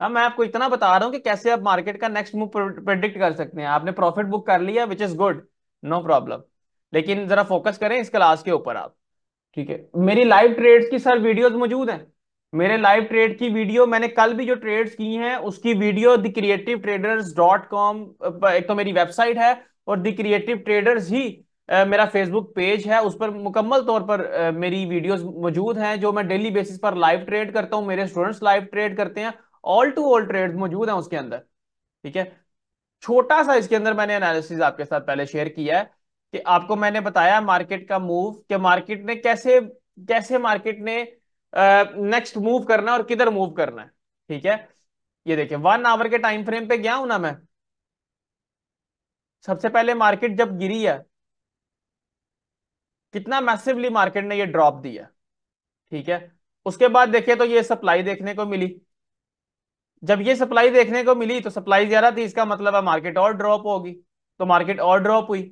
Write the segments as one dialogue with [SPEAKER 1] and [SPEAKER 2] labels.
[SPEAKER 1] अब हाँ, मैं आपको इतना बता रहा हूँ कि कैसे आप मार्केट का नेक्स्ट मूव प्रेडिक्ट कर सकते हैं आपने प्रॉफिट बुक कर लिया which is good no problem लेकिन जरा फोकस करें इस क्लास के ऊपर आप ठीक है मेरी लाइव ट्रेड्स की सर वीडियोस मौजूद हैं मेरे लाइव ट्रेड की वीडियो मैंने कल भी जो ट्रेड्स की हैं उसकी video the creative traders dot com एक तो मेरी वेबसाइट है और द क्रिएटिव ट्रेडर्स ही मेरा फेसबुक पेज है उस पर मुकम्मल तौर पर मेरी वीडियोस मौजूद हैं जो मैं डेली बेसिस पर लाइव ट्रेड करता हूं मेरे स्टूडेंट्स लाइव ट्रेड करते हैं ऑल टू ऑल ट्रेड मौजूद है उसके अंदर ठीक है छोटा सा इसके अंदर मैंने एनालिसिस आपके साथ पहले शेयर किया है कि आपको मैंने बताया मार्केट का मूव कि मार्केट ने कैसे कैसे मार्केट ने नेक्स्ट uh, मूव करना और किधर मूव करना है ठीक है ये देखिए वन आवर के टाइम फ्रेम पे गया हूं ना मैं सबसे पहले मार्केट जब गिरी है कितना मैसिवली मार्केट ने ये ड्रॉप दिया ठीक है उसके बाद देखिए तो ये सप्लाई देखने को मिली जब ये सप्लाई देखने को मिली तो सप्लाई ज्यादा थी इसका मतलब है मार्केट और ड्रॉप होगी तो मार्केट और ड्रॉप हुई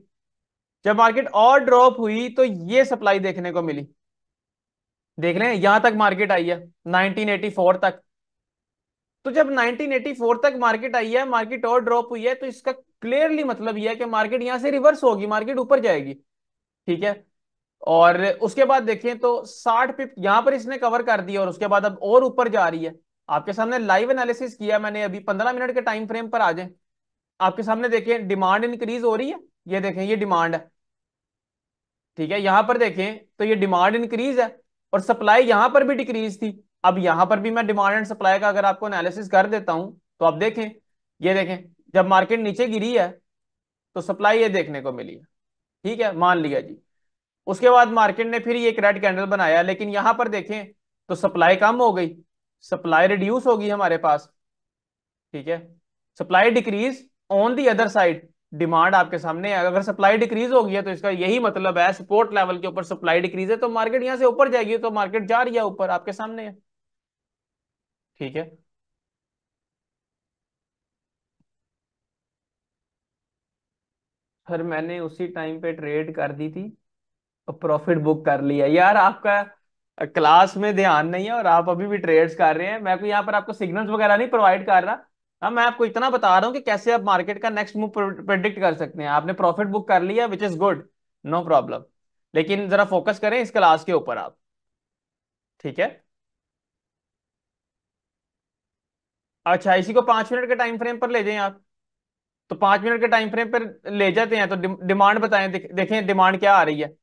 [SPEAKER 1] जब मार्केट और ड्रॉप हुई तो ये सप्लाई देखने को मिली देख लें यहां तक मार्केट आई है 1984 तक तो जब 1984 तक मार्केट आई है मार्केट और ड्रॉप हुई है तो इसका क्लियरली मतलब यह है कि मार्केट यहां से रिवर्स होगी मार्केट ऊपर जाएगी ठीक है और उसके बाद देखें तो 60 पिप यहां पर इसने कवर कर दिया और उसके बाद अब और ऊपर जा रही है आपके सामने लाइव एनालिसिस किया मैंने अभी पंद्रह मिनट के टाइम फ्रेम पर आ जाए आपके सामने देखें डिमांड इंक्रीज हो रही है ये देखें ये डिमांड है ठीक है यहां पर देखें तो ये डिमांड इंक्रीज है और सप्लाई यहां पर भी डिक्रीज थी अब यहां पर भी मैं डिमांड एंड सप्लाई का अगर आपको एनालिसिस कर देता हूं तो आप देखें ये देखें जब मार्केट नीचे गिरी है तो सप्लाई ये देखने को मिली ठीक है मान लिया जी उसके बाद मार्केट ने फिर ये एक रेड कैंडल बनाया लेकिन यहां पर देखें तो सप्लाई कम हो गई सप्लाई रिड्यूस होगी हमारे पास ठीक है supply decrease on the other side demand आपके सामने है अगर सप्लाई डिक्रीज होगी है तो इसका यही मतलब है सपोर्ट लेवल के ऊपर सप्लाई डिक्रीज है तो मार्केट यहां से ऊपर जाएगी तो मार्केट जा रही है ऊपर आपके सामने है ठीक है सर मैंने उसी टाइम पे ट्रेड कर दी थी और प्रॉफिट बुक कर लिया यार आपका क्लास में ध्यान नहीं है और आप अभी भी ट्रेड्स कर रहे हैं मैं यहाँ पर आपको सिग्नल्स वगैरह नहीं प्रोवाइड कर रहा हाँ मैं आपको इतना बता रहा हूँ कि कैसे आप मार्केट का नेक्स्ट मूव प्रेडिक्ट कर सकते हैं आपने प्रॉफिट बुक कर लिया which is good no problem लेकिन जरा फोकस करें इस क्लास के ऊपर आप ठीक है अच्छा इसी को पांच मिनट के टाइम फ्रेम पर ले जाए आप तो पांच मिनट के टाइम फ्रेम पर ले जाते हैं तो डिमांड बताएं देखें डिमांड क्या आ रही है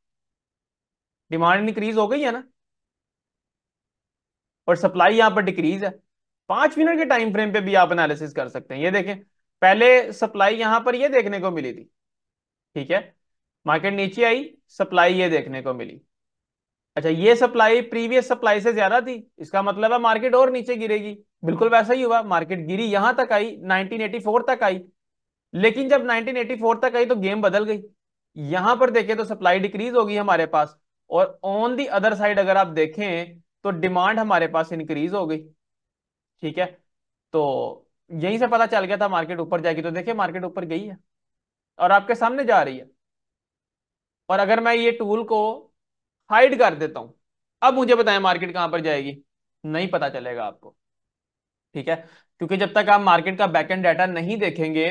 [SPEAKER 1] डिमांड इंक्रीज हो गई है ना और सप्लाई यहां पर डिक्रीज है पांच मिनट के टाइम फ्रेम पे भी आप एनालिसिस कर सकते हैं ये देखें पहले सप्लाई यहां पर ये देखने को मिली थी ठीक है मार्केट नीचे आई सप्लाई ये देखने को मिली अच्छा ये सप्लाई प्रीवियस सप्लाई से ज्यादा थी इसका मतलब है मार्केट और नीचे गिरेगी बिल्कुल वैसा ही हुआ मार्केट गिरी यहां तक आई 1984 तक आई लेकिन जब 1984 तक आई तो गेम बदल गई यहां पर देखें तो सप्लाई डिक्रीज होगी हमारे पास और ऑन दी अदर साइड अगर आप देखें तो डिमांड हमारे पास इंक्रीज हो गई ठीक है तो यहीं से पता चल गया था मार्केट ऊपर जाएगी तो देखिए मार्केट ऊपर गई है और आपके सामने जा रही है और अगर मैं ये टूल को हाइड कर देता हूं अब मुझे बताएं मार्केट कहां पर जाएगी नहीं पता चलेगा आपको ठीक है क्योंकि जब तक आप मार्केट का बैक एंड डाटा नहीं देखेंगे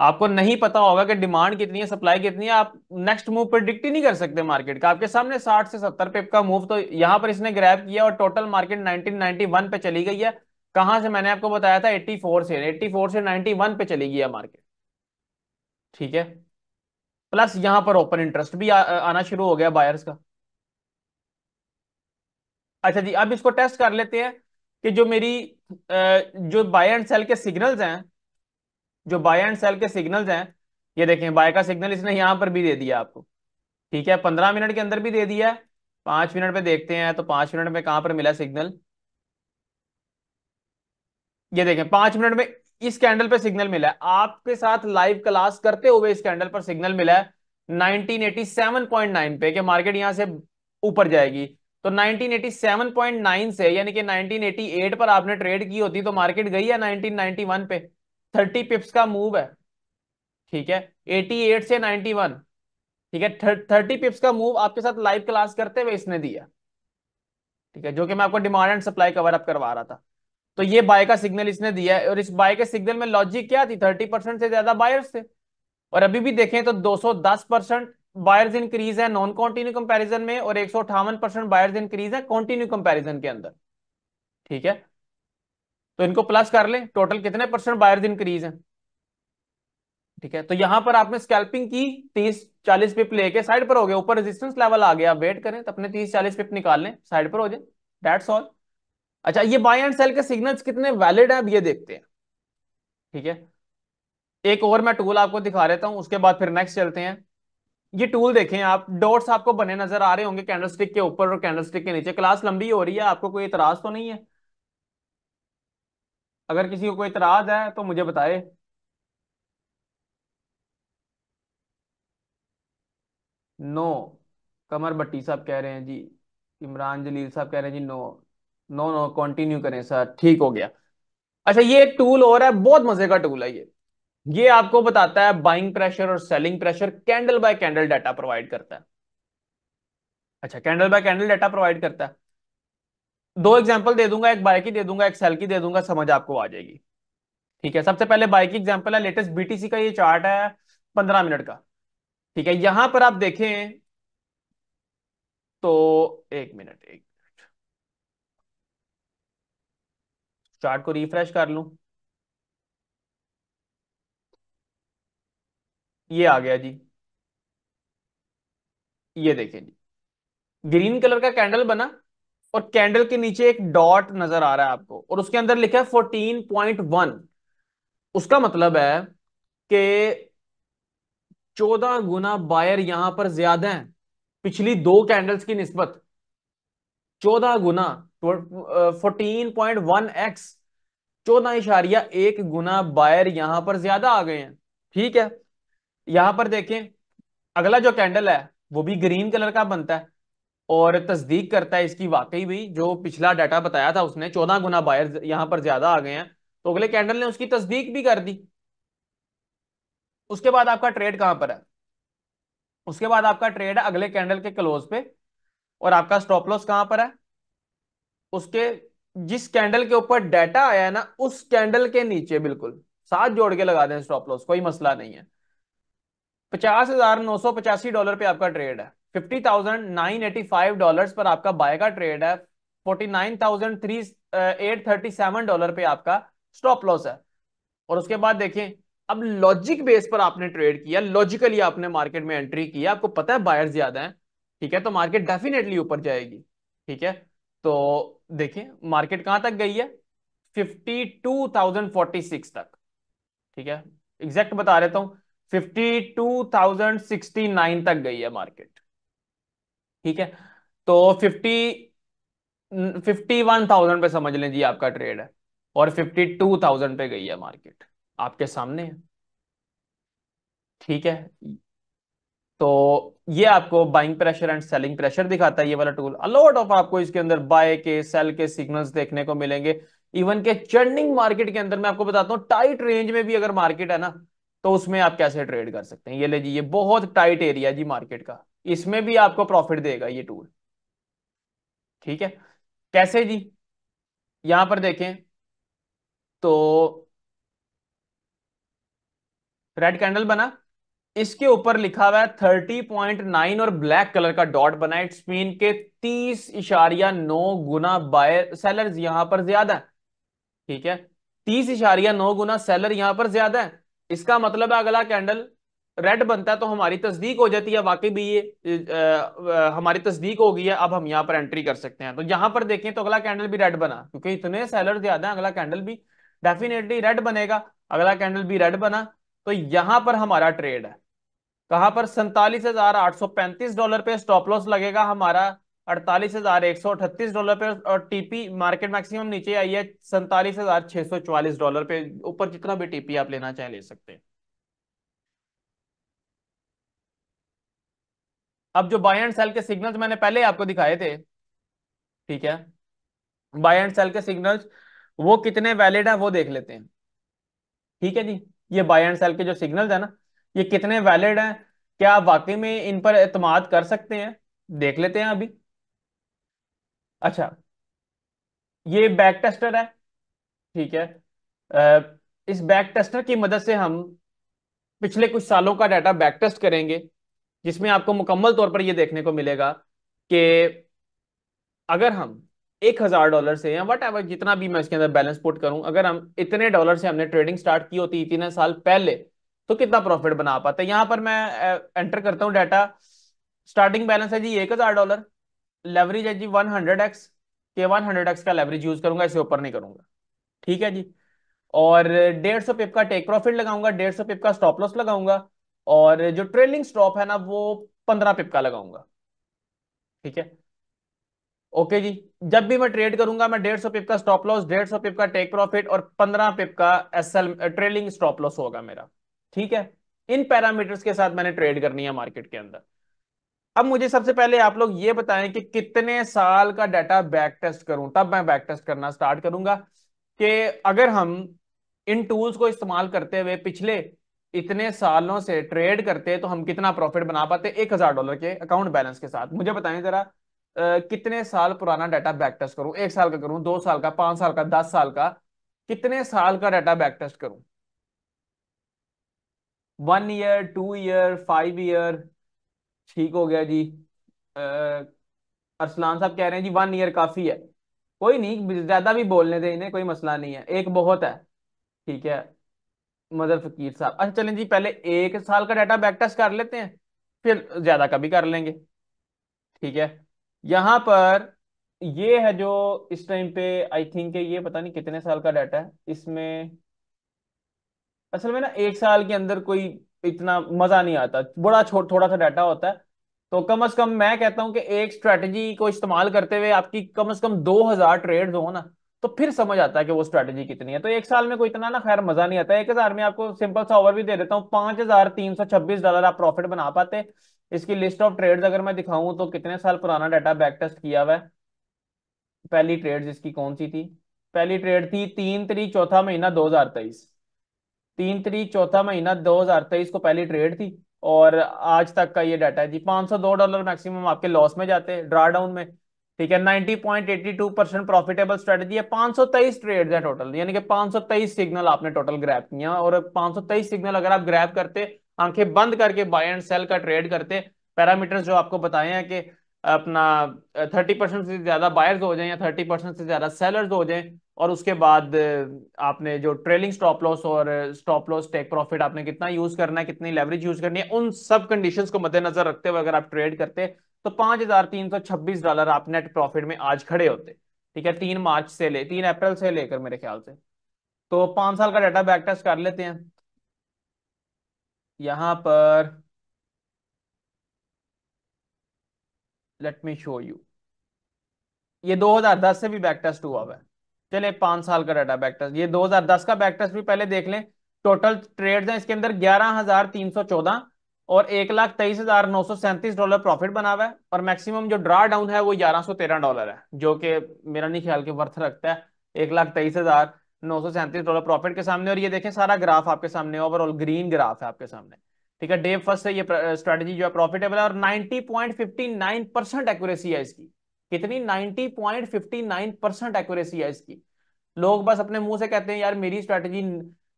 [SPEAKER 1] आपको नहीं पता होगा कि डिमांड कितनी है सप्लाई कितनी है आप नेक्स्ट मूव प्रिडिक्ट ही नहीं कर सकते मार्केट का आपके सामने 60 से 70 पिप का मूव तो यहां पर इसने ग्रैब किया और टोटल मार्केट 1991 पे चली गई है कहां से मैंने आपको बताया था 84 से 84 से 91 पे चली गई है मार्केट ठीक है प्लस यहां पर ओपन इंटरेस्ट भी आ, आना शुरू हो गया बायर्स का अच्छा जी अब इसको टेस्ट कर लेते हैं कि जो मेरी जो बाय एंड सेल के सिग्नल्स हैं जो बाय एंड सेल के सिग्नल्स हैं ये देखें बाय का सिग्नल इसने यहां पर भी दे दिया आपको ठीक है पंद्रह मिनट के अंदर भी दे दिया है पांच मिनट पे देखते हैं तो पांच मिनट में कहां पर मिला सिग्नल ये देखें पांच मिनट में इस कैंडल पे सिग्नल मिला है आपके साथ लाइव क्लास करते हुए इस कैंडल पर सिग्नल मिला है 1987.9 पे कि मार्केट यहां से ऊपर जाएगी तो 1987.9 से यानी कि 1988 पर आपने ट्रेड की होती तो मार्केट गई है 1991 पे थर्टी पिप्स का मूव है ठीक है एटी एट से नाइनटी वन ठीक है थर्टी पिप्स का मूव आपके साथ लाइव क्लास करते हुए इसने दिया ठीक है जो कि मैं आपको demand and supply cover up करवा रहा था तो ये बाय का सिग्नल इसने दिया है और इस बाय के सिग्नल में लॉजिक क्या थी थर्टी परसेंट से ज्यादा बायर्स थे और अभी भी देखें तो 210 परसेंट बायर्स इंक्रीज है नॉन कॉन्टिन्यू कंपैरिजन में और एक परसेंट बायर्स इंक्रीज है कॉन्टिन्यू कंपैरिजन के अंदर ठीक है तो इनको प्लस कर ले टोटल कितने परसेंट बायर्स इंक्रीज है ठीक है तो यहां पर आपने स्कैल्पिंग की तीस चालीस पिप लेके साइड पर हो गया ऊपर रेजिस्टेंस लेवल आ गया आप वेट करें तो अपने तीस चालीस पिप निकाल लें साइड पर हो जाए डेट्स ऑल अच्छा ये बाय एंड सेल के सिग्नल्स कितने वैलिड है अब ये देखते हैं ठीक है एक और मैं टूल आपको दिखा देता हूं उसके बाद फिर नेक्स्ट चलते हैं ये टूल देखें आप डॉट्स आपको बने नजर आ रहे होंगे कैंडलस्टिक के ऊपर और कैंडलस्टिक के नीचे क्लास लंबी हो रही है आपको कोई इतराज तो नहीं है अगर किसी को कोई इतराज है तो मुझे बताए नो कमर भट्टी साहब कह रहे हैं जी इमरान जलील साहब कह रहे हैं जी नो नो नो कंटिन्यू करें सर ठीक हो गया अच्छा ये टूल और है बहुत मजे का टूल है ये ये आपको बताता है बाइंग प्रेशर और selling pressure candle by candle data provide करता है अच्छा candle by candle data provide करता है दो एग्जाम्पल दे दूंगा एक बाय की दे दूंगा एक सेल की दे दूंगा समझ आपको आ जाएगी ठीक है सबसे पहले बाय की एग्जाम्पल है लेटेस्ट बीटीसी का ये चार्ट है पंद्रह मिनट का ठीक है यहां पर आप देखें तो एक मिनट एक मिनट चार्ट को रिफ्रेश कर लू ये आ गया जी ये देखें जी ग्रीन कलर का कैंडल बना और कैंडल के नीचे एक डॉट नजर आ रहा है आपको और उसके अंदर लिखा है फोर्टीन पॉइंट वन उसका मतलब है कि 14 गुना बायर यहां पर ज्यादा है पिछली दो कैंडल्स की निस्बत 14 गुना फोर्टीन पॉइंट वन एक्स चौदह इशारिया एक गुना बायर यहां पर ज्यादा आ गए हैं ठीक है यहां पर देखें अगला जो कैंडल है वो भी ग्रीन कलर का बनता है और तस्दीक करता है इसकी वाकई भी जो पिछला डाटा बताया था उसने चौदह गुना बायर यहां पर ज्यादा आ गए हैं तो अगले कैंडल ने उसकी तस्दीक भी कर दी उसके बाद आपका ट्रेड कहां पर है उसके बाद आपका ट्रेड अगले कैंडल के क्लोज पे और आपका स्टॉप लॉस कहां पर है उसके जिस कैंडल के ऊपर डाटा आया है ना उस कैंडल के नीचे बिल्कुल साथ जोड़ के लगा दें स्टॉप लॉस कोई मसला नहीं है पचास हजार नौ सौ पचासी डॉलर पे आपका ट्रेड है fifty thousand nine eighty five dollar पर आपका बाय का ट्रेड है forty nine thousand three eight thirty seven dollar पे आपका स्टॉप लॉस है और उसके बाद देखें अब लॉजिक बेस पर आपने ट्रेड किया लॉजिकली आपने मार्केट में एंट्री किया आपको पता है बायर ज्यादा है ठीक है तो मार्केट डेफिनेटली ऊपर जाएगी ठीक है तो देखिए मार्केट कहां तक गई है fifty two thousand forty six तक ठीक है एग्जैक्ट बता देता हूं फिफ्टी तक गई है मार्केट ठीक है तो फिफ्टी फिफ्टी वन थाउजेंड पे समझ लें जी आपका ट्रेड है और फिफ्टी टू थाउजेंड पे गई है मार्केट आपके सामने है ठीक है तो ये आपको buying pressure and selling pressure दिखाता है ये वाला टूल अलॉट ऑफ आपको इसके अंदर बाय के सेल के सिग्नल्स देखने को मिलेंगे इवन के चर्निंग मार्केट के अंदर मैं आपको बताता हूँ टाइट रेंज में भी अगर मार्केट है ना तो उसमें आप कैसे ट्रेड कर सकते हैं ये ले जी ये बहुत टाइट एरिया जी मार्केट का इसमें भी आपको प्रॉफिट देगा ये टूल ठीक है कैसे जी यहां पर देखें तो रेड कैंडल बना इसके ऊपर लिखा हुआ है थर्टी पॉइंट नाइन और ब्लैक कलर का डॉट बना इट्स मीन के तीस इशारिया नौ गुना बायर सेलर यहां पर ज्यादा है ठीक है तीस इशारिया नौ गुना सेलर यहां पर ज्यादा है इसका मतलब है अगला कैंडल रेड बनता है तो हमारी तस्दीक हो जाती है वाकई भी ये आ, आ, हमारी तस्दीक हो गई है अब हम यहाँ पर एंट्री कर सकते हैं तो यहाँ पर देखें तो अगला कैंडल भी रेड बना क्योंकि इतने सेलर ज्यादा है अगला कैंडल भी डेफिनेटली रेड बनेगा अगला कैंडल भी रेड बना तो यहाँ पर हमारा ट्रेड है कहां पर सैतालीस हजार आठ सौ पैंतीस डॉलर पे स्टॉप लॉस लगेगा हमारा अड़तालीस हजार एक सौ अठतीस डॉलर पे और टीपी मार्केट मैक्सिमम नीचे आई है सैतालीस हजार छह सौ चौवालीस डॉलर पे ऊपर जितना भी टीपी आप लेना चाहें ले सकते हैं अब जो बाय एंड सेल के सिग्नल्स मैंने पहले आपको दिखाए थे ठीक है बाय एंड सेल के सिग्नल्स वो कितने वैलिड है वो देख लेते हैं ठीक है जी ये बाय एंड सेल के जो सिग्नल है ना ये कितने वैलिड है क्या आप वाकई में इन पर एतमाद कर सकते हैं देख लेते हैं अभी अच्छा ये बैक टेस्टर है ठीक है इस बैक टेस्टर की मदद से हम पिछले कुछ सालों का डाटा बैक टेस्ट करेंगे जिसमें आपको मुकम्मल तौर पर यह देखने को मिलेगा कि अगर हम एक हजार डॉलर से या वट एवर जितना भी मैं इसके अंदर बैलेंस पुट करूं अगर हम इतने डॉलर से हमने ट्रेडिंग स्टार्ट की होती इतने साल पहले तो कितना प्रॉफिट बना पाते यहां पर मैं एंटर करता हूँ डाटा स्टार्टिंग बैलेंस है जी एक हजार डॉलर लेवरेज है जी वन हंड्रेड एक्स के वन हंड्रेड एक्स का लेवरेज यूज करूंगा इसे ऊपर नहीं करूंगा ठीक है जी और डेढ़ सौ पिप का टेक प्रॉफिट लगाऊंगा डेढ़ सौ पिप का स्टॉप लॉस लगाऊंगा और जो ट्रेलिंग स्टॉप है ना वो पंद्रह पिप का लगाऊंगा ठीक है ओके जी जब भी मैं ट्रेड करूंगा मैं डेढ़ सौ पिप का स्टॉप लॉस डेढ़ सौ पिप का टेक प्रॉफिट और पंद्रह पिप का एस ट्रेलिंग स्टॉप लॉस होगा मेरा ठीक है इन पैरामीटर्स के साथ मैंने ट्रेड करनी है मार्केट के अंदर अब मुझे सबसे पहले आप लोग ये बताएं कि कितने साल का डाटा बैक टेस्ट करूं तब मैं बैक टेस्ट करना स्टार्ट करूंगा कि अगर हम इन टूल्स को इस्तेमाल करते हुए पिछले इतने सालों से ट्रेड करते तो हम कितना प्रॉफिट बना पाते एक हजार डॉलर के अकाउंट बैलेंस के साथ मुझे बताएं जरा कितने साल पुराना डाटा बैक टेस्ट करूं एक साल का करूं दो साल का पांच साल का दस साल का कितने साल का डाटा बैक टेस्ट करूं one year two year five year ठीक हो गया जी अरसलान साहब कह रहे हैं जी वन ईयर काफी है कोई नहीं ज्यादा भी बोलने दे इन्हें कोई मसला नहीं है एक बहुत है ठीक है मदर फकीर साहब अच्छा चलें जी पहले एक साल का डाटा बैक टेस्ट कर लेते हैं फिर ज्यादा का भी कर लेंगे ठीक है यहाँ पर ये है जो इस टाइम पे आई थिंक ये पता नहीं कितने साल का डाटा है इसमें असल में ना एक साल के अंदर कोई इतना मजा नहीं आता बड़ा छोटा थोड़ा सा डाटा होता है तो कम अज कम मैं कहता हूं कि एक स्ट्रेटजी को इस्तेमाल करते हुए आपकी कम अज कम 2000 ट्रेड्स हो ना तो फिर समझ आता है कि वो स्ट्रेटेजी कितनी है तो एक साल में कोई इतना ना खैर मजा नहीं आता एक हजार में आपको सिंपल सा ओवर भी दे देता हूँ पांच हजार तीन सौ छब्बीस डॉलर आप प्रॉफिट बना पाते इसकी लिस्ट ऑफ ट्रेड्स अगर मैं दिखाऊं तो कितने साल पुराना डाटा बैक टेस्ट किया हुआ है पहली ट्रेड इसकी कौन सी थी पहली ट्रेड थी तीन तरीक चौथा महीना दो हजार तेईस तीन तरीक चौथा महीना दो हजार तेईस को पहली ट्रेड थी और आज तक का ये डाटा है जी पांच सौ दो डॉलर मैक्सिमम आपके लॉस में जाते हैं ड्रा डाउन में ठीक है 90.82 परसेंट प्रॉफिटेबल स्ट्रेटेजी है 523 ट्रेड्स है टोटल यानी कि 523 सिग्नल आपने टोटल ग्रैप किया और 523 सिग्नल अगर आप ग्रैप करते आंखें बंद करके बाय एंड सेल का ट्रेड करते पैरामीटर्स जो आपको बताए हैं कि अपना 30 परसेंट से ज्यादा बायर्स हो जाए या 30 परसेंट से ज्यादा सेलर्स हो जाए और उसके बाद आपने जो ट्रेलिंग स्टॉप लॉस और स्टॉप लॉस टेक प्रॉफिट आपने कितना यूज करना है कितनी लेवरेज यूज करनी है उन सब कंडीशंस को मद्देनजर रखते हुए अगर आप ट्रेड करते तो पांच हजार तीन सौ छब्बीस डॉलर आप नेट प्रॉफिट में आज खड़े होते ठीक है तीन मार्च से ले तीन अप्रैल से लेकर मेरे ख्याल से तो पांच साल का डाटा बैक टेस्ट कर लेते हैं यहां पर लेट मी शो यू ये 2010 से भी बैक टेस्ट हुआ हुआ है चले पांच साल का डाटा बैक टेस्ट ये 2010 का बैक टेस्ट भी पहले देख लें टोटल ट्रेड्स हैं इसके अंदर ग्यारह हजार तीन सौ चौदह और एक लाख तेईस हजार नौ सौ सैंतीस डॉलर प्रॉफिट बना हुआ है और मैक्सिमम जो ड्रा डाउन है वो ग्यारह सौ तेरह डॉलर है जो कि मेरा नहीं ख्याल के वर्थ रखता है एक लाख तेईस हजार नौ सौ सैंतीस डॉलर प्रॉफिट के सामने और ये देखें सारा ग्राफ आपके सामने ओवरऑल ग्रीन ग्राफ है आपके सामने ठीक है डे फर्स्ट से ये स्ट्रेटेजी जो है प्रॉफिटेबल है और 90.59 परसेंट एक्यूरेसी है इसकी कितनी 90.59 परसेंट एक्यूरेसी है इसकी लोग बस अपने मुंह से कहते हैं यार मेरी स्ट्रेटेजी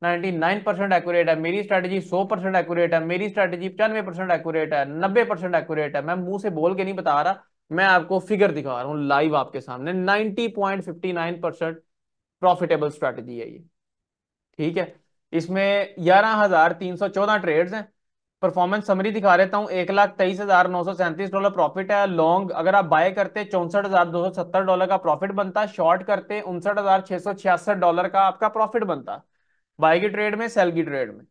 [SPEAKER 1] 99 एक्यूरेट है मेरी स्ट्रेटजी 100 एक्यूरेट है मेरी स्ट्रेटजी पचानवे परसेंट एक्यूरेट है परसेंट एक्यूरेट है मैं मुंह से बोल के नहीं बता रहा मैं आपको फिगर दिखा रहा हूँ लाइव आपके सामने 90.59 प्रॉफिटेबल स्ट्रेटजी है ये ठीक है इसमें तीन सौ चौदह ट्रेड्स हैं परफॉर्मेंस समरी दिखा रहता हूँ एक लाख तेईस हजार नौ सौ सैंतीस डॉलर प्रॉफिट है लॉन्ग अगर आप बाय करते चौंसठ हजार दो सौ सत्तर डॉलर का प्रॉफिट बनता शॉर्ट करते उनसठ हजार छह सौ छियासठ डॉलर का आपका प्रॉफिट बनता बाय की ट्रेड में सेल की ट्रेड में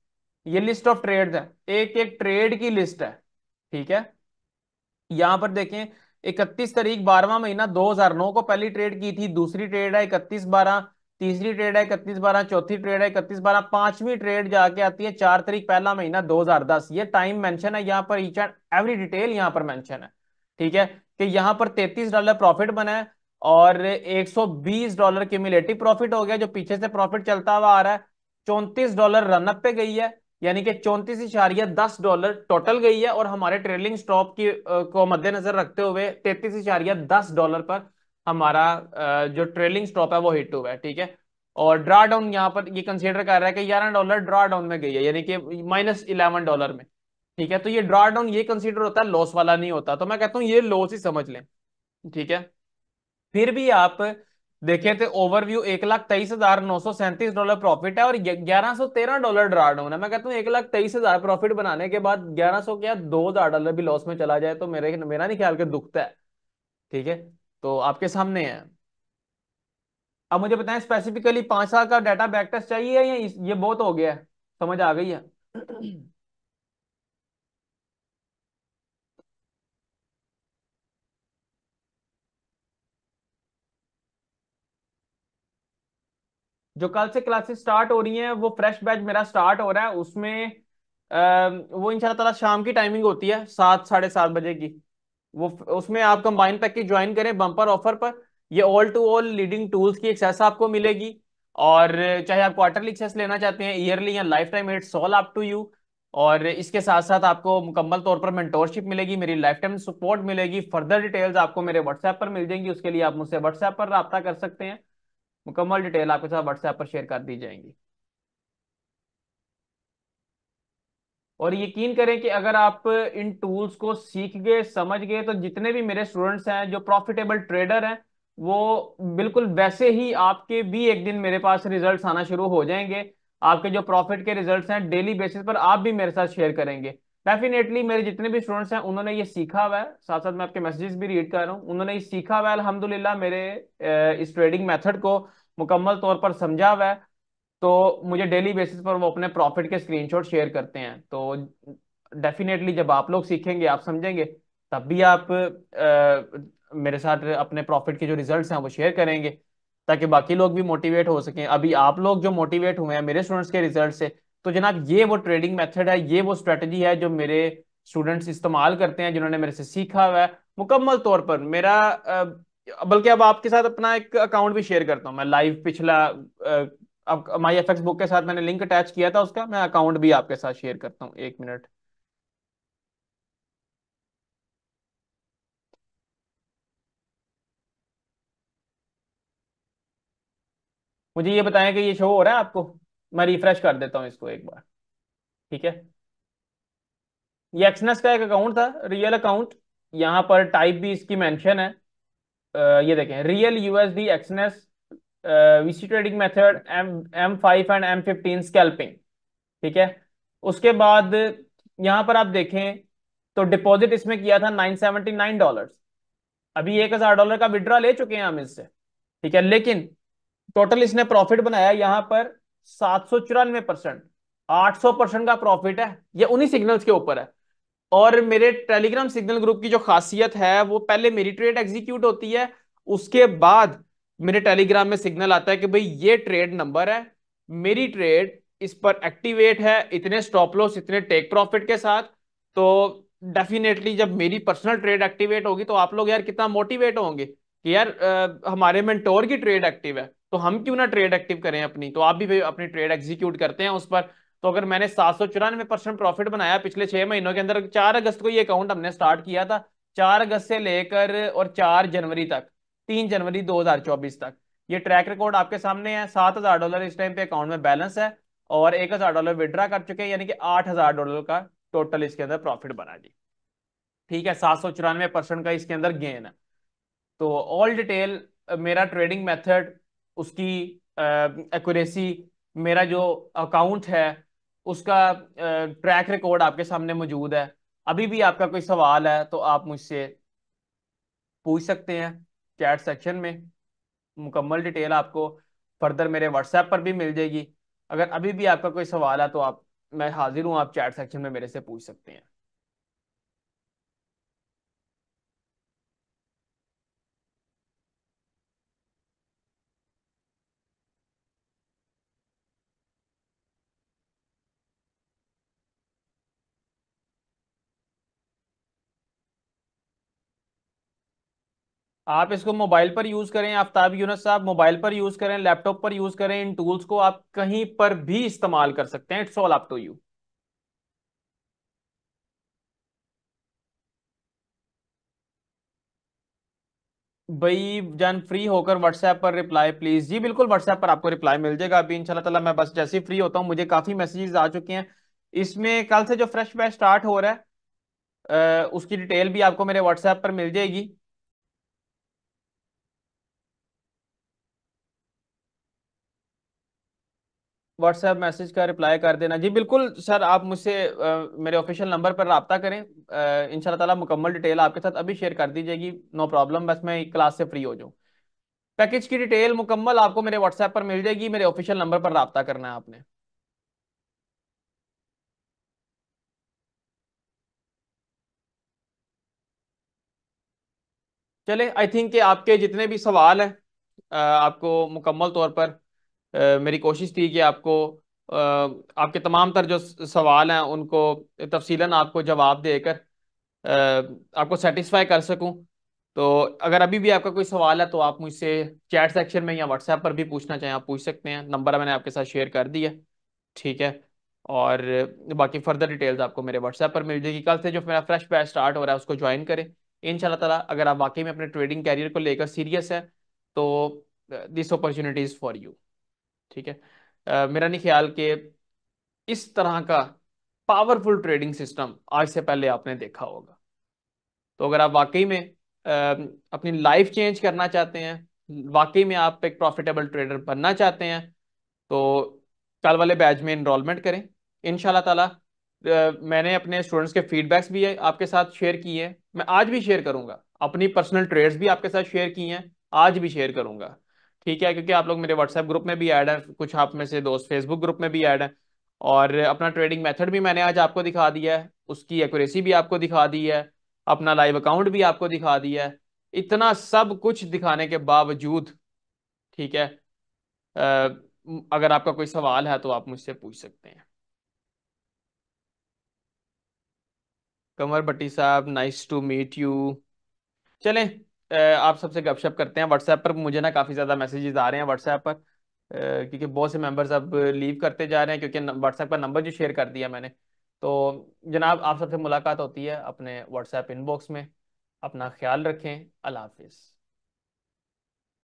[SPEAKER 1] ये लिस्ट ऑफ ट्रेड है एक एक ट्रेड की लिस्ट है ठीक है यहां पर देखें इकतीस तारीख बारवा महीना 2009 को पहली ट्रेड की थी दूसरी ट्रेड है इकतीस बारह तीसरी ट्रेड है इकतीस बारह चौथी ट्रेड है इकतीस बारह पांचवी ट्रेड जाके आती है चार तारीख पहला महीना 2010 ये टाइम मेंशन है यहाँ पर ईच एंड एवरी डिटेल यहाँ पर मेंशन है ठीक है कि यहाँ पर 33 डॉलर प्रॉफिट बना है और 120 डॉलर क्यूमुलेटिव प्रॉफिट हो गया जो पीछे से प्रॉफिट चलता हुआ आ रहा है चौंतीस डॉलर रनअप पे गई है यानी कि चौंतीस इशारिया दस डॉलर टोटल गई है और हमारे ट्रेलिंग स्टॉप की को मद्देनजर रखते हुए तैतीस इशारिया दस डॉलर पर हमारा जो ट्रेलिंग स्टॉप है वो हिट हुआ है ठीक है और ड्रा डाउन यहाँ पर ये कंसीडर कर रहा है कि ग्यारह डॉलर ड्रा डाउन में गई है यानी कि माइनस इलेवन डॉलर में ठीक है तो ये ड्रा डाउन ये कंसीडर होता है लॉस वाला नहीं होता तो मैं कहता हूँ ये लॉस ही समझ लें ठीक है फिर भी आप देखे थे ओवरव्यू एक लाख तेईस हजार नौ सौ सैंतीस डॉलर प्रॉफिट है और ग्यारह सौ तेरह डॉलर ड्रा डाउन है मैं कहता हूँ एक लाख तेईस हजार प्रॉफिट बनाने के बाद ग्यारह सौ क्या दो हजार डॉलर भी लॉस में चला जाए तो मेरे मेरा नहीं ख्याल के दुखता है ठीक है तो आपके सामने है अब मुझे बताएं स्पेसिफिकली पांच साल का डाटा बैक टेस्ट चाहिए या ये बहुत हो गया है समझ आ गई है जो कल से क्लासेस स्टार्ट हो रही हैं वो फ्रेश बैच मेरा स्टार्ट हो रहा है उसमें आ, वो इंशाल्लाह शाम की टाइमिंग होती है सात साढ़े सात बजे की वो उसमें आप कंबाइन पैकेज ज्वाइन करें बम्पर ऑफर पर ये all to all leading tools की एक्सेस आपको मिलेगी और चाहे आप क्वार्टरली एक्सेस लेना चाहते हैं ईयरली या lifetime it's all up to you और इसके साथ साथ आपको मुकम्मल तौर पर मेंटोरशिप मिलेगी मेरी लाइफ टाइम सपोर्ट मिलेगी फर्दर डिटेल्स आपको मेरे व्हाट्सएप पर मिल जाएंगी उसके लिए आप मुझसे व्हाट्सएप पर रब्ता कर सकते हैं मुकम्मल डिटेल आपके साथ व्हाट्सएप पर शेयर कर दी जाएंगी और यकीन करें कि अगर आप इन टूल्स को सीख गए समझ गए तो जितने भी मेरे स्टूडेंट्स हैं जो प्रॉफिटेबल ट्रेडर हैं वो बिल्कुल वैसे ही आपके भी एक दिन मेरे पास रिजल्ट्स आना शुरू हो जाएंगे आपके जो प्रॉफिट के रिजल्ट्स हैं डेली बेसिस पर आप भी मेरे साथ शेयर करेंगे डेफिनेटली मेरे जितने भी स्टूडेंट्स हैं उन्होंने ये सीखा हुआ है साथ साथ मैं आपके मैसेजेस भी रीड कर रहा हूँ उन्होंने ये सीखा हुआ है अलहमदुल्ला मेरे इस ट्रेडिंग मेथड को मुकम्मल तौर पर समझा हुआ है तो मुझे डेली बेसिस पर वो अपने प्रॉफिट के शॉट शेयर करते हैं तो डेफिनेटली जब आप लोग सीखेंगे आप समझेंगे तब भी आप आ, मेरे साथ अपने प्रॉफिट के जो रिजल्ट हैं वो शेयर करेंगे ताकि बाकी लोग भी मोटिवेट हो सकें अभी आप लोग जो मोटिवेट हुए हैं मेरे स्टूडेंट्स के रिजल्ट से तो जनाब ये वो ट्रेडिंग मेथड है ये वो स्ट्रेटजी है जो मेरे स्टूडेंट्स इस्तेमाल करते हैं जिन्होंने मेरे से सीखा हुआ है मुकम्मल तौर पर मेरा बल्कि अब आपके साथ अपना एक अकाउंट भी शेयर करता हूँ मैं लाइव पिछला अब माई एफ बुक के साथ मैंने लिंक अटैच किया था उसका मैं अकाउंट भी आपके साथ शेयर करता हूँ एक मिनट मुझे ये बताएं कि ये शो हो रहा है आपको मैं रिफ्रेश कर देता हूँ इसको एक बार ठीक है ये एक्सनेस का एक अकाउंट था रियल अकाउंट यहाँ पर टाइप भी इसकी मेंशन है आ, ये देखें real USD Exness VC trading method M M five and M fifteen scalping ठीक है उसके बाद यहाँ पर आप देखें तो डिपॉजिट इसमें किया था नाइन सेवेंटी नाइन डॉलर अभी एक हजार डॉलर का विड्रॉ ले चुके हैं हम इससे ठीक है लेकिन टोटल इसने प्रॉफिट बनाया यहाँ पर सात सौ चौरानवे परसेंट आठ सौ परसेंट का प्रॉफिट है ये उन्हीं सिग्नल्स के ऊपर है और मेरे टेलीग्राम सिग्नल ग्रुप की जो खासियत है वो पहले मेरी ट्रेड एग्जीक्यूट होती है उसके बाद मेरे टेलीग्राम में सिग्नल आता है कि भाई ये ट्रेड नंबर है मेरी ट्रेड इस पर एक्टिवेट है इतने स्टॉप लॉस इतने टेक प्रॉफिट के साथ तो डेफिनेटली जब मेरी पर्सनल ट्रेड एक्टिवेट होगी तो आप लोग यार कितना मोटिवेट होंगे कि यार आ, हमारे मेंटोर की ट्रेड एक्टिव है तो हम क्यों ना ट्रेड एक्टिव करें अपनी तो आप भी अपनी ट्रेड एग्जीक्यूट करते हैं उस पर तो अगर मैंने सात सौ चौरानवे परसेंट प्रॉफिट बनाया पिछले छह महीनों के अंदर चार अगस्त को ये अकाउंट हमने स्टार्ट किया था चार अगस्त से लेकर और चार जनवरी तक तीन जनवरी 2024 तक ये ट्रैक रिकॉर्ड आपके सामने है सात हजार डॉलर इस टाइम पे अकाउंट में बैलेंस है और एक हजार डॉलर विड्रा कर चुके हैं यानी कि आठ हजार डॉलर का टोटल इसके अंदर प्रॉफिट बना जी ठीक है सात सौ चौरानवे परसेंट का इसके अंदर गेन है तो ऑल डिटेल मेरा ट्रेडिंग मेथड उसकी एक्यूरेसी मेरा जो अकाउंट है उसका ट्रैक रिकॉर्ड आपके सामने मौजूद है अभी भी आपका कोई सवाल है तो आप मुझसे पूछ सकते हैं चैट सेक्शन में मुकम्मल डिटेल आपको फर्दर मेरे व्हाट्सएप पर भी मिल जाएगी अगर अभी भी आपका कोई सवाल है तो आप मैं हाजिर हूँ आप चैट सेक्शन में मेरे से पूछ सकते हैं आप इसको मोबाइल पर यूज करें आफ्ताब यूनस साहब मोबाइल पर यूज करें लैपटॉप पर यूज करें इन टूल्स को आप कहीं पर भी इस्तेमाल कर सकते हैं it's all up to you भाई जान फ्री होकर व्हाट्सएप पर रिप्लाई प्लीज जी बिल्कुल व्हाट्सएप पर आपको रिप्लाई मिल जाएगा अभी इंशाल्लाह ताला मैं बस जैसे ही फ्री होता हूँ मुझे काफी मैसेजेस आ चुके हैं इसमें कल से जो फ्रेश बैच स्टार्ट हो रहा है आ, उसकी डिटेल भी आपको मेरे व्हाट्सएप पर मिल जाएगी व्हाट्सएप मैसेज का रिप्लाई कर देना जी बिल्कुल सर आप मुझसे मेरे ऑफिशियल नंबर पर रबता करें इन ताला मुकम्मल डिटेल आपके साथ अभी शेयर कर दी जाएगी नो प्रॉब्लम बस मैं क्लास से फ्री हो जाऊँ पैकेज की डिटेल मुकम्मल आपको मेरे व्हाट्सएप पर मिल जाएगी मेरे ऑफिशियल नंबर पर रबता करना है आपने चले आई थिंक आपके जितने भी सवाल हैं आपको मुकम्मल तौर पर मेरी कोशिश थी कि आपको आपके तमाम तर जो सवाल हैं उनको तफसीला आपको जवाब देकर आपको सेटिस्फाई कर सकूं तो अगर अभी भी आपका कोई सवाल है तो आप मुझसे चैट सेक्शन में या व्हाट्सएप पर भी पूछना चाहें आप पूछ सकते हैं नंबर मैंने आपके साथ शेयर कर दिया ठीक है और बाकी फर्दर डिटेल्स आपको मेरे व्हाट्सएप पर मिल जाएगी कल से जो मेरा फ्रेश पैच स्टार्ट हो रहा है उसको ज्वाइन करें इन तला अगर आप वाकई में अपने ट्रेडिंग कैरियर को लेकर सीरियस है तो दिस अपॉर्चुनिटीज़ फॉर यू ठीक है आ, मेरा नहीं ख्याल कि इस तरह का पावरफुल ट्रेडिंग सिस्टम आज से पहले आपने देखा होगा तो अगर आप वाकई में आ, अपनी लाइफ चेंज करना चाहते हैं वाकई में आप एक प्रॉफिटेबल ट्रेडर बनना चाहते हैं तो कल वाले बैच में इनरोलमेंट करें इन ताला मैंने अपने स्टूडेंट्स के फीडबैक्स भी आपके साथ शेयर किए हैं मैं आज भी शेयर करूंगा अपनी पर्सनल ट्रेड्स भी आपके साथ शेयर किए हैं आज भी शेयर करूंगा ठीक है क्योंकि आप लोग मेरे व्हाट्सएप ग्रुप में भी ऐड है कुछ आप में से दोस्त फेसबुक ग्रुप में भी ऐड है और अपना ट्रेडिंग मेथड भी मैंने आज आपको दिखा दिया है उसकी एक्यूरेसी भी आपको दिखा दी है अपना लाइव अकाउंट भी आपको दिखा दिया है इतना सब कुछ दिखाने के बावजूद ठीक है आ, अगर आपका कोई सवाल है तो आप मुझसे पूछ सकते हैं कमर भट्टी साहब नाइस टू मीट यू चलें आप सबसे गपशप करते हैं व्हाट्सएप पर मुझे ना काफ़ी ज़्यादा मैसेजेस आ रहे हैं व्हाट्सएप पर क्योंकि बहुत से मेंबर्स अब लीव करते जा रहे हैं क्योंकि व्हाट्सएप का नंबर जो शेयर कर दिया मैंने तो जनाब आप सबसे मुलाकात होती है अपने व्हाट्सएप इनबॉक्स में अपना ख्याल रखें अल्लाह हाफिज़